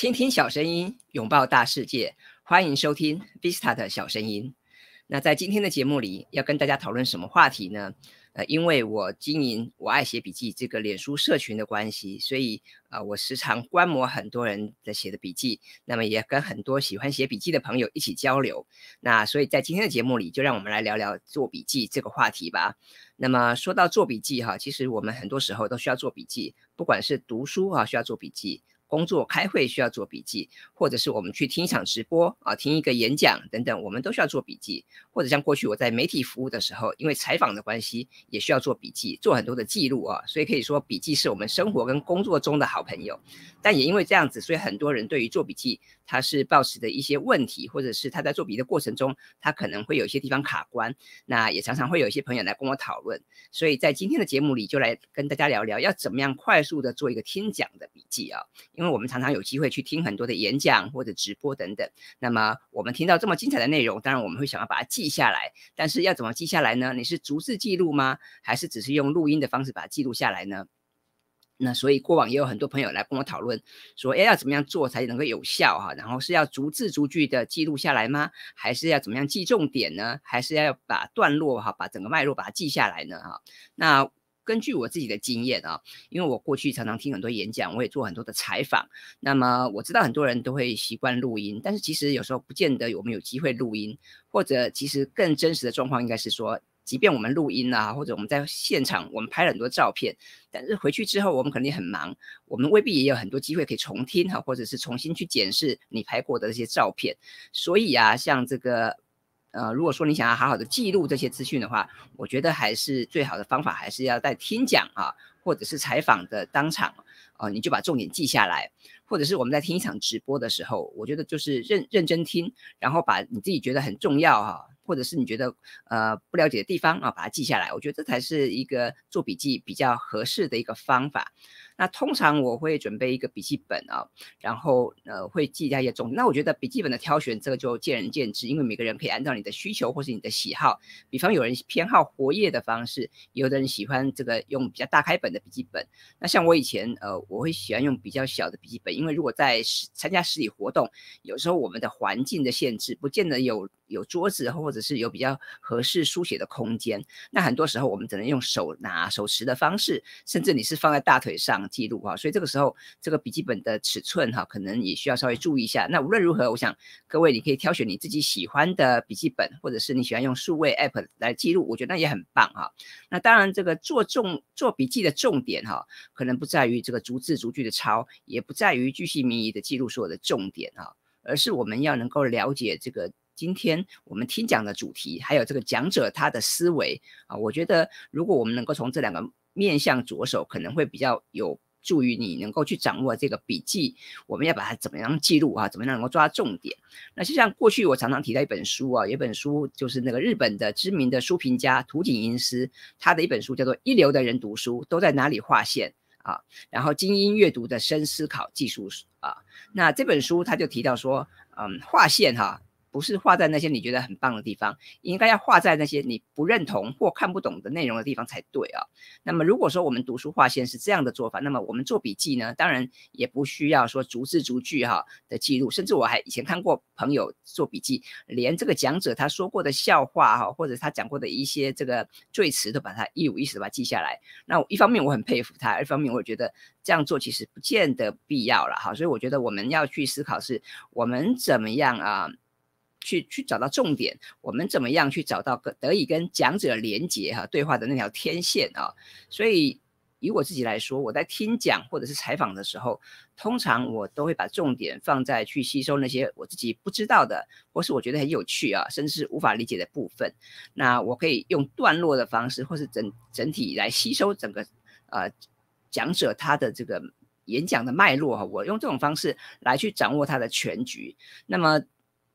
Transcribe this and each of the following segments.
倾听小声音，拥抱大世界，欢迎收听 v i s t a 的小声音。那在今天的节目里，要跟大家讨论什么话题呢？呃，因为我经营我爱写笔记这个脸书社群的关系，所以呃，我时常观摩很多人在写的笔记，那么也跟很多喜欢写笔记的朋友一起交流。那所以在今天的节目里，就让我们来聊聊做笔记这个话题吧。那么说到做笔记哈，其实我们很多时候都需要做笔记，不管是读书哈，需要做笔记。工作开会需要做笔记，或者是我们去听一场直播啊，听一个演讲等等，我们都需要做笔记。或者像过去我在媒体服务的时候，因为采访的关系，也需要做笔记，做很多的记录啊。所以可以说，笔记是我们生活跟工作中的好朋友。但也因为这样子，所以很多人对于做笔记。他是报时的一些问题，或者是他在做笔的过程中，他可能会有一些地方卡关，那也常常会有一些朋友来跟我讨论。所以在今天的节目里，就来跟大家聊聊要怎么样快速的做一个听讲的笔记啊，因为我们常常有机会去听很多的演讲或者直播等等。那么我们听到这么精彩的内容，当然我们会想要把它记下来，但是要怎么记下来呢？你是逐字记录吗？还是只是用录音的方式把它记录下来呢？那所以过往也有很多朋友来跟我讨论，说哎要怎么样做才能够有效哈？然后是要逐字逐句的记录下来吗？还是要怎么样记重点呢？还是要把段落哈，把整个脉络把它记下来呢哈？那根据我自己的经验啊，因为我过去常常听很多演讲，我也做很多的采访，那么我知道很多人都会习惯录音，但是其实有时候不见得我们有机会录音，或者其实更真实的状况应该是说。即便我们录音啊，或者我们在现场，我们拍了很多照片，但是回去之后我们肯定很忙，我们未必也有很多机会可以重听哈，或者是重新去检视你拍过的这些照片。所以啊，像这个，呃，如果说你想要好好的记录这些资讯的话，我觉得还是最好的方法还是要在听讲啊，或者是采访的当场，啊，你就把重点记下来，或者是我们在听一场直播的时候，我觉得就是认认真听，然后把你自己觉得很重要哈。或者是你觉得呃不了解的地方啊，把它记下来。我觉得这才是一个做笔记比较合适的一个方法。那通常我会准备一个笔记本啊，然后呃会记下一些重点。那我觉得笔记本的挑选这个就见仁见智，因为每个人可以按照你的需求或是你的喜好。比方有人偏好活页的方式，有的人喜欢这个用比较大开本的笔记本。那像我以前呃，我会喜欢用比较小的笔记本，因为如果在参加实体活动，有时候我们的环境的限制不见得有。有桌子，或者是有比较合适书写的空间，那很多时候我们只能用手拿手持的方式，甚至你是放在大腿上记录哈，所以这个时候这个笔记本的尺寸哈，可能也需要稍微注意一下。那无论如何，我想各位你可以挑选你自己喜欢的笔记本，或者是你喜欢用数位 app 来记录，我觉得那也很棒哈。那当然，这个做重做笔记的重点哈，可能不在于这个逐字逐句的抄，也不在于句细名遗的记录所有的重点哈，而是我们要能够了解这个。今天我们听讲的主题，还有这个讲者他的思维啊，我觉得如果我们能够从这两个面向着手，可能会比较有助于你能够去掌握这个笔记。我们要把它怎么样记录啊？怎么样能够抓重点？那就像过去我常常提到一本书啊，有本书就是那个日本的知名的书评家土井音司，他的一本书叫做《一流的人读书都在哪里划线》啊，然后精英阅读的深思考技术啊。那这本书他就提到说，嗯，划线哈。不是画在那些你觉得很棒的地方，应该要画在那些你不认同或看不懂的内容的地方才对啊。那么如果说我们读书划线是这样的做法，那么我们做笔记呢，当然也不需要说逐字逐句哈的记录，甚至我还以前看过朋友做笔记，连这个讲者他说过的笑话哈，或者他讲过的一些这个赘词都把它一五一十把它记下来。那一方面我很佩服他，一方面我觉得这样做其实不见得必要了哈。所以我觉得我们要去思考是我们怎么样啊。去去找到重点，我们怎么样去找到跟得以跟讲者连接哈对话的那条天线啊？所以以我自己来说，我在听讲或者是采访的时候，通常我都会把重点放在去吸收那些我自己不知道的，或是我觉得很有趣啊，甚至是无法理解的部分。那我可以用段落的方式，或是整整体来吸收整个呃讲者他的这个演讲的脉络哈。我用这种方式来去掌握他的全局。那么。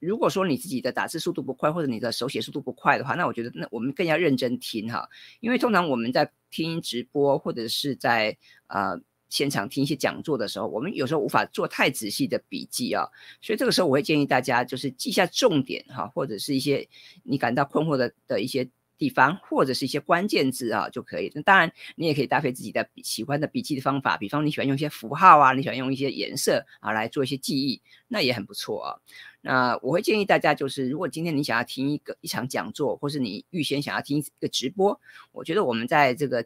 如果说你自己的打字速度不快，或者你的手写速度不快的话，那我觉得那我们更要认真听哈，因为通常我们在听直播或者是在呃现场听一些讲座的时候，我们有时候无法做太仔细的笔记啊，所以这个时候我会建议大家就是记下重点哈，或者是一些你感到困惑的的一些。地方或者是一些关键字啊就可以。那当然，你也可以搭配自己的喜欢的笔记的方法，比方你喜欢用一些符号啊，你喜欢用一些颜色啊来做一些记忆，那也很不错啊。那我会建议大家，就是如果今天你想要听一个一场讲座，或是你预先想要听一个直播，我觉得我们在这个。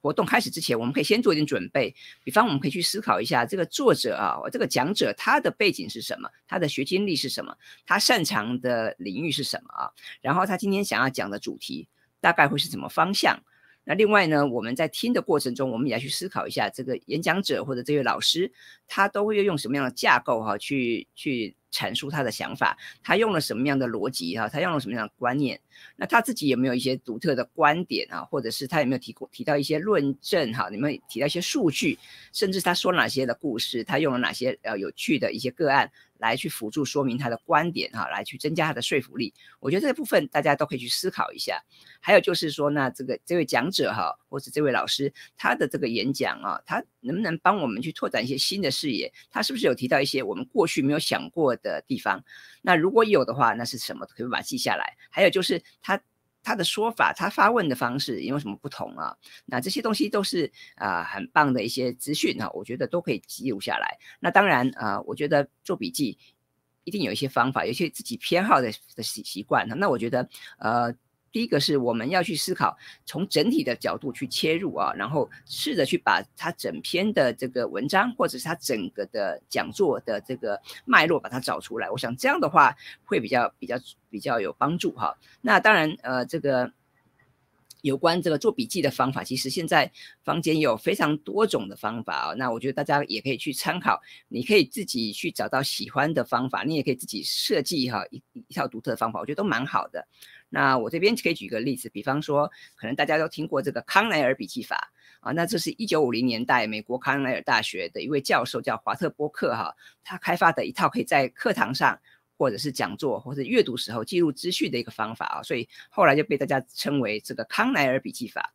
活动开始之前，我们可以先做一点准备。比方，我们可以去思考一下这个作者啊，这个讲者他的背景是什么，他的学经历是什么，他擅长的领域是什么啊？然后他今天想要讲的主题大概会是什么方向？那另外呢，我们在听的过程中，我们也要去思考一下这个演讲者或者这位老师，他都会用什么样的架构哈，去去阐述他的想法，他用了什么样的逻辑哈，他用了什么样的观念。那他自己有没有一些独特的观点啊？或者是他有没有提过提到一些论证哈？有没有提到一些数据？甚至他说哪些的故事，他用了哪些呃有趣的一些个案来去辅助说明他的观点哈？来去增加他的说服力。我觉得这部分大家都可以去思考一下。还有就是说，那这个这位讲者哈，或者这位老师，他的这个演讲啊，他能不能帮我们去拓展一些新的视野？他是不是有提到一些我们过去没有想过的地方？那如果有的话，那是什么？可以把它记下来。还有就是。他他的说法，他发问的方式，因为什么不同啊？那这些东西都是啊很棒的一些资讯啊，我觉得都可以记录下来。那当然啊，我觉得做笔记一定有一些方法，有些自己偏好的的习习惯。那我觉得呃。第一个是我们要去思考，从整体的角度去切入啊，然后试着去把它整篇的这个文章，或者是它整个的讲座的这个脉络，把它找出来。我想这样的话会比较比较比较有帮助哈。那当然，呃，这个有关这个做笔记的方法，其实现在坊间有非常多种的方法啊。那我觉得大家也可以去参考，你可以自己去找到喜欢的方法，你也可以自己设计哈一一套独特的方法，我觉得都蛮好的。那我这边可以举个例子，比方说，可能大家都听过这个康奈尔笔记法啊，那这是一九五零年代美国康奈尔大学的一位教授叫华特波克哈，他开发的一套可以在课堂上或者是讲座或者阅读时候记录资讯的一个方法啊，所以后来就被大家称为这个康奈尔笔记法。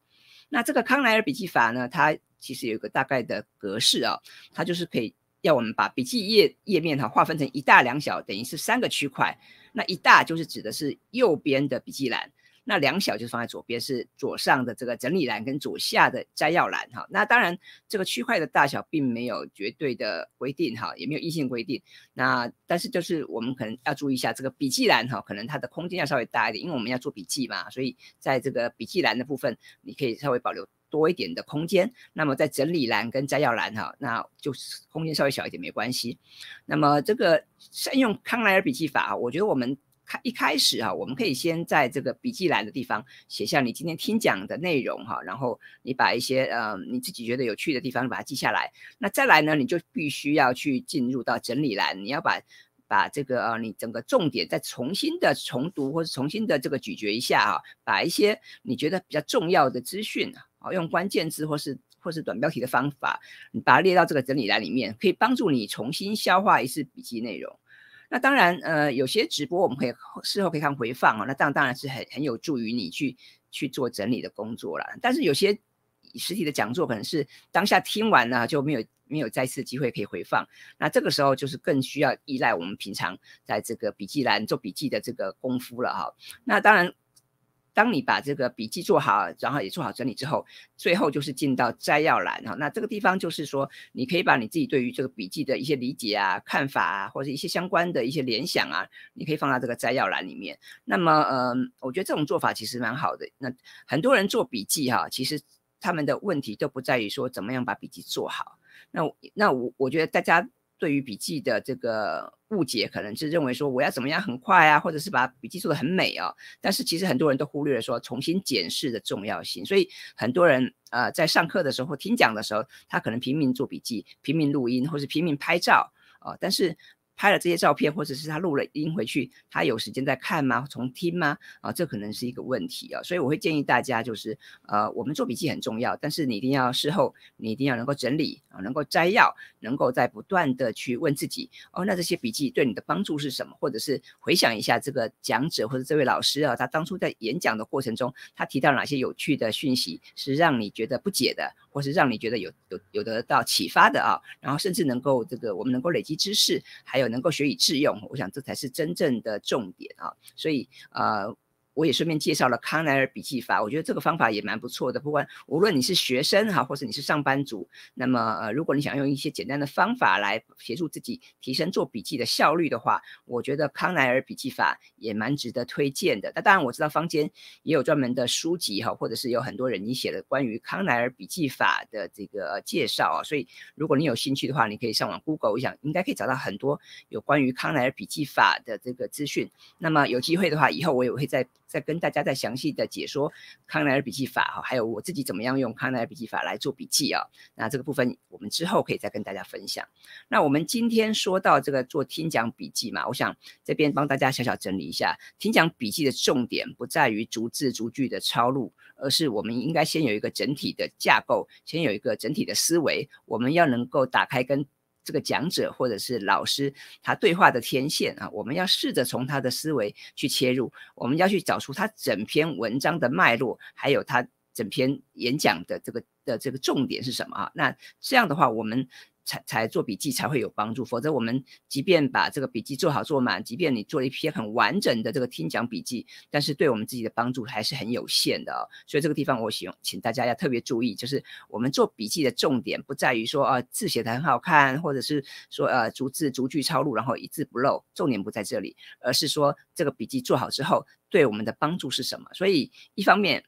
那这个康奈尔笔记法呢，它其实有一个大概的格式啊，它就是可以要我们把笔记页页面哈划分成一大两小，等于是三个区块。那一大就是指的是右边的笔记栏，那两小就是放在左边，是左上的这个整理栏跟左下的摘要栏哈。那当然，这个区块的大小并没有绝对的规定哈，也没有硬性规定。那但是就是我们可能要注意一下这个笔记栏哈，可能它的空间要稍微大一点，因为我们要做笔记嘛，所以在这个笔记栏的部分，你可以稍微保留。多一点的空间，那么在整理栏跟摘要栏哈，那就是空间稍微小一点没关系。那么这个善用康奈尔笔记法，我觉得我们开一开始哈，我们可以先在这个笔记栏的地方写下你今天听讲的内容哈，然后你把一些呃你自己觉得有趣的地方把它记下来。那再来呢，你就必须要去进入到整理栏，你要把把这个呃你整个重点再重新的重读或者重新的这个咀嚼一下哈，把一些你觉得比较重要的资讯啊。好用关键字或是或是短标题的方法，你把它列到这个整理栏里面，可以帮助你重新消化一次笔记内容。那当然，呃，有些直播我们可以事后可以看回放啊，那当当然是很很有助于你去去做整理的工作了。但是有些实体的讲座可能是当下听完呢就没有没有再次机会可以回放，那这个时候就是更需要依赖我们平常在这个笔记栏做笔记的这个功夫了哈。那当然。当你把这个笔记做好，然后也做好整理之后，最后就是进到摘要栏哈。那这个地方就是说，你可以把你自己对于这个笔记的一些理解啊、看法啊，或者一些相关的一些联想啊，你可以放到这个摘要栏里面。那么，嗯，我觉得这种做法其实蛮好的。那很多人做笔记哈，其实他们的问题都不在于说怎么样把笔记做好。那那我我觉得大家。对于笔记的这个误解，可能是认为说我要怎么样很快啊，或者是把笔记做的很美啊。但是其实很多人都忽略了说重新检视的重要性。所以很多人啊，在上课的时候听讲的时候，他可能拼命做笔记，拼命录音，或是拼命拍照啊。但是拍了这些照片，或者是他录了音回去，他有时间在看吗？从听吗？啊，这可能是一个问题啊。所以我会建议大家，就是呃，我们做笔记很重要，但是你一定要事后，你一定要能够整理啊，能够摘要，能够在不断的去问自己哦，那这些笔记对你的帮助是什么？或者是回想一下这个讲者或者这位老师啊，他当初在演讲的过程中，他提到哪些有趣的讯息是让你觉得不解的，或是让你觉得有有有得到启发的啊？然后甚至能够这个我们能够累积知识，还有。能够学以致用，我想这才是真正的重点啊！所以，呃。我也顺便介绍了康奈尔笔记法，我觉得这个方法也蛮不错的。不管无论你是学生哈，或者你是上班族，那么呃，如果你想用一些简单的方法来协助自己提升做笔记的效率的话，我觉得康奈尔笔记法也蛮值得推荐的。那当然我知道坊间也有专门的书籍哈，或者是有很多人你写的关于康奈尔笔记法的这个介绍啊。所以如果你有兴趣的话，你可以上网 Google，我想应该可以找到很多有关于康奈尔笔记法的这个资讯。那么有机会的话，以后我也会在。再跟大家再详细的解说康奈尔笔记法哈，还有我自己怎么样用康奈尔笔记法来做笔记啊？那这个部分我们之后可以再跟大家分享。那我们今天说到这个做听讲笔记嘛，我想这边帮大家小小整理一下，听讲笔记的重点不在于逐字逐句的抄录，而是我们应该先有一个整体的架构，先有一个整体的思维，我们要能够打开跟。这个讲者或者是老师，他对话的天线啊，我们要试着从他的思维去切入，我们要去找出他整篇文章的脉络，还有他整篇演讲的这个的这个重点是什么啊？那这样的话，我们。才才做笔记才会有帮助，否则我们即便把这个笔记做好做满，即便你做了一篇很完整的这个听讲笔记，但是对我们自己的帮助还是很有限的。哦。所以这个地方我希望请大家要特别注意，就是我们做笔记的重点不在于说啊字写的很好看，或者是说呃逐字逐句抄录然后一字不漏，重点不在这里，而是说这个笔记做好之后对我们的帮助是什么。所以一方面，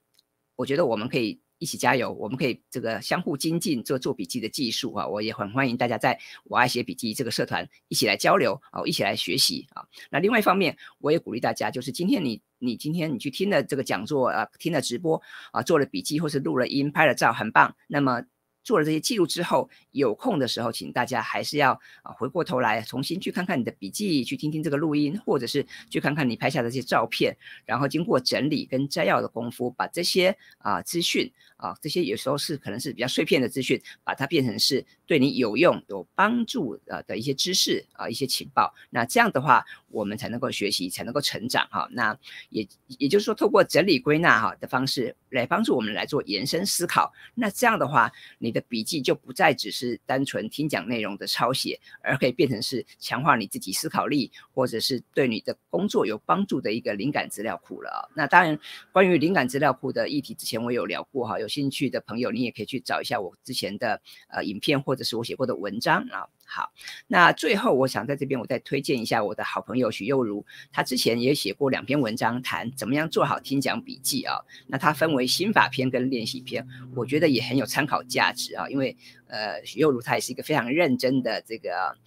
我觉得我们可以。一起加油，我们可以这个相互精进做做笔记的技术啊，我也很欢迎大家在我爱写笔记这个社团一起来交流啊，一起来学习啊。那另外一方面，我也鼓励大家，就是今天你你今天你去听了这个讲座啊，听了直播啊，做了笔记或是录了音、拍了照，很棒。那么。做了这些记录之后，有空的时候，请大家还是要啊回过头来重新去看看你的笔记，去听听这个录音，或者是去看看你拍下的这些照片，然后经过整理跟摘要的功夫，把这些啊资讯啊这些有时候是可能是比较碎片的资讯，把它变成是对你有用有帮助啊的一些知识啊一些情报。那这样的话，我们才能够学习，才能够成长哈。那也也就是说，透过整理归纳哈的方式。来帮助我们来做延伸思考，那这样的话，你的笔记就不再只是单纯听讲内容的抄写，而可以变成是强化你自己思考力，或者是对你的工作有帮助的一个灵感资料库了。那当然，关于灵感资料库的议题，之前我有聊过哈，有兴趣的朋友，你也可以去找一下我之前的呃影片或者是我写过的文章啊。好，那最后我想在这边我再推荐一下我的好朋友许佑如，他之前也写过两篇文章谈怎么样做好听讲笔记啊。那他分为心法篇跟练习篇，我觉得也很有参考价值啊。因为呃，许佑如他也是一个非常认真的这个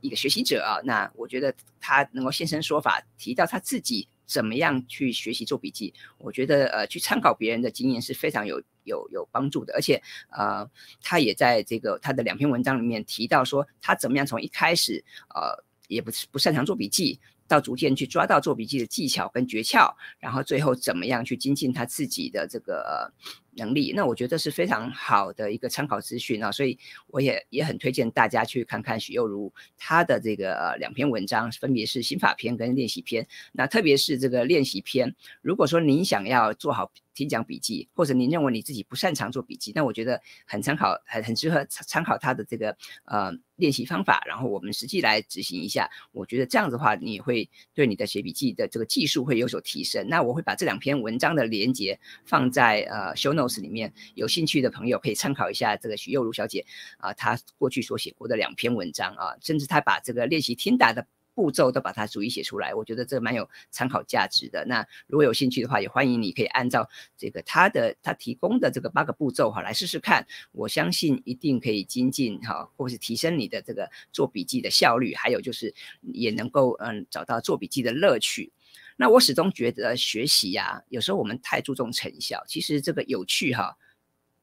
一个学习者啊。那我觉得他能够现身说法，提到他自己怎么样去学习做笔记，我觉得呃去参考别人的经验是非常有。有有帮助的，而且呃，他也在这个他的两篇文章里面提到说，他怎么样从一开始呃也不是不擅长做笔记，到逐渐去抓到做笔记的技巧跟诀窍，然后最后怎么样去精进他自己的这个。能力，那我觉得是非常好的一个参考资讯啊，所以我也也很推荐大家去看看许佑如他的这个两篇文章，分别是《心法篇》跟《练习篇》。那特别是这个《练习篇》，如果说您想要做好听讲笔记，或者您认为你自己不擅长做笔记，那我觉得很参考，很很适合参考他的这个呃练习方法，然后我们实际来执行一下。我觉得这样子的话，你会对你的写笔记的这个技术会有所提升。那我会把这两篇文章的连接放在呃 ShowNote。老 s 里面有兴趣的朋友可以参考一下这个许幼如小姐啊，她过去所写过的两篇文章啊，甚至她把这个练习听打的步骤都把它逐一写出来，我觉得这蛮有参考价值的。那如果有兴趣的话，也欢迎你可以按照这个她的她提供的这个八个步骤哈来试试看，我相信一定可以精进哈，或是提升你的这个做笔记的效率，还有就是也能够嗯找到做笔记的乐趣。那我始终觉得学习呀，有时候我们太注重成效，其实这个有趣哈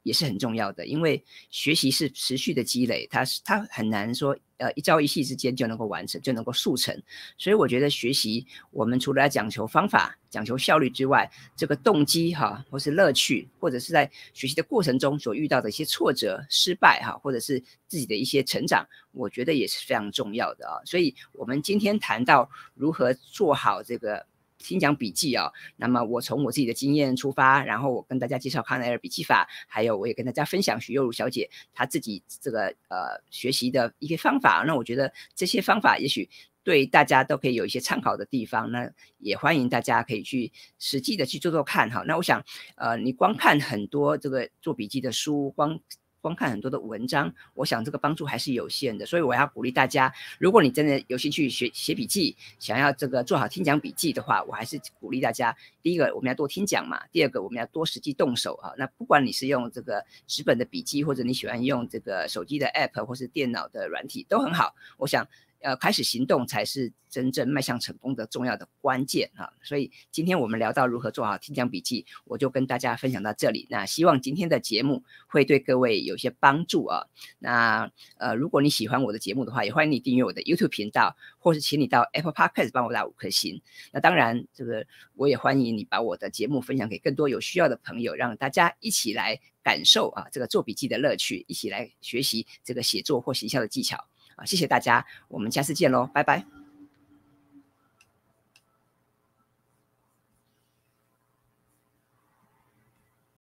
也是很重要的，因为学习是持续的积累，它是它很难说呃一朝一夕之间就能够完成，就能够速成。所以我觉得学习，我们除了要讲求方法、讲求效率之外，这个动机哈，或是乐趣，或者是在学习的过程中所遇到的一些挫折、失败哈，或者是自己的一些成长，我觉得也是非常重要的啊。所以我们今天谈到如何做好这个。听讲笔记啊，那么我从我自己的经验出发，然后我跟大家介绍康奈尔笔记法，还有我也跟大家分享徐幼如小姐她自己这个呃学习的一些方法。那我觉得这些方法也许对大家都可以有一些参考的地方，那也欢迎大家可以去实际的去做做看哈。那我想呃你光看很多这个做笔记的书光。光看很多的文章，我想这个帮助还是有限的。所以我要鼓励大家，如果你真的有兴趣学写笔记，想要这个做好听讲笔记的话，我还是鼓励大家。第一个，我们要多听讲嘛；，第二个，我们要多实际动手啊。那不管你是用这个纸本的笔记，或者你喜欢用这个手机的 app，或是电脑的软体，都很好。我想。呃，开始行动才是真正迈向成功的重要的关键啊！所以今天我们聊到如何做好听讲笔记，我就跟大家分享到这里。那希望今天的节目会对各位有些帮助啊！那呃，如果你喜欢我的节目的话，也欢迎你订阅我的 YouTube 频道，或是请你到 Apple Podcast 帮我打五颗星。那当然，这个我也欢迎你把我的节目分享给更多有需要的朋友，让大家一起来感受啊这个做笔记的乐趣，一起来学习这个写作或行销的技巧。谢谢大家，我们下次见喽，拜拜。